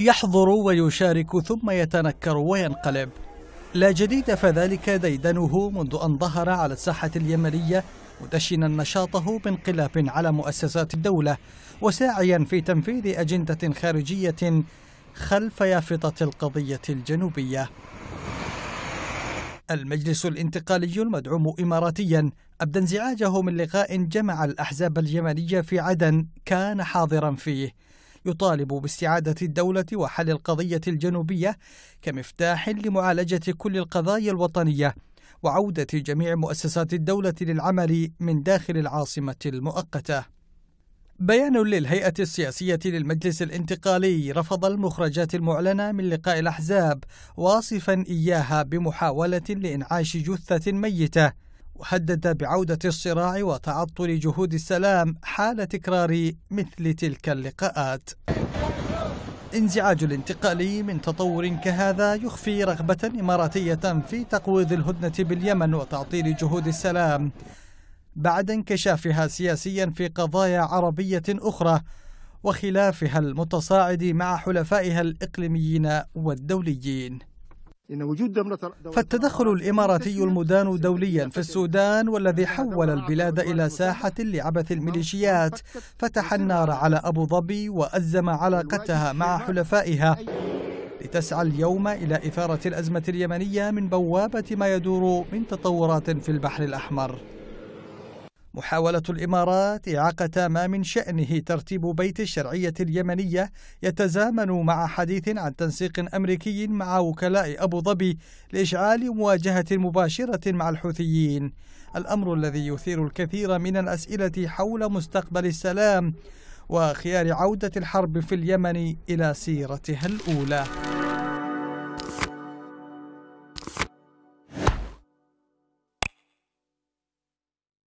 يحضر ويشارك ثم يتنكر وينقلب لا جديد فذلك ديدنه منذ أن ظهر على الساحة اليمنية مدشنا نشاطه بانقلاب على مؤسسات الدولة وساعيا في تنفيذ أجندة خارجية خلف يافطة القضية الجنوبية المجلس الانتقالي المدعوم إماراتيا أبدى انزعاجه من لقاء جمع الأحزاب اليمنية في عدن كان حاضرا فيه يطالب باستعادة الدولة وحل القضية الجنوبية كمفتاح لمعالجة كل القضايا الوطنية وعودة جميع مؤسسات الدولة للعمل من داخل العاصمة المؤقتة. بيان للهيئة السياسية للمجلس الانتقالي رفض المخرجات المعلنة من لقاء الأحزاب واصفا إياها بمحاولة لإنعاش جثة ميتة وهدد بعودة الصراع وتعطل جهود السلام حال تكرار مثل تلك اللقاءات انزعاج الانتقالي من تطور كهذا يخفي رغبة إماراتية في تقويض الهدنة باليمن وتعطيل جهود السلام بعد انكشافها سياسيا في قضايا عربية أخرى وخلافها المتصاعد مع حلفائها الإقليميين والدوليين فالتدخل الإماراتي المدان دوليا في السودان والذي حول البلاد إلى ساحة لعبث الميليشيات فتح النار على أبو ظبي وأزم علاقتها مع حلفائها لتسعى اليوم إلى إثارة الأزمة اليمنية من بوابة ما يدور من تطورات في البحر الأحمر محاولة الإمارات إعاقة ما من شأنه ترتيب بيت الشرعية اليمنية يتزامن مع حديث عن تنسيق أمريكي مع وكلاء أبو ظبي لإشعال مواجهة مباشرة مع الحوثيين الأمر الذي يثير الكثير من الأسئلة حول مستقبل السلام وخيار عودة الحرب في اليمن إلى سيرتها الأولى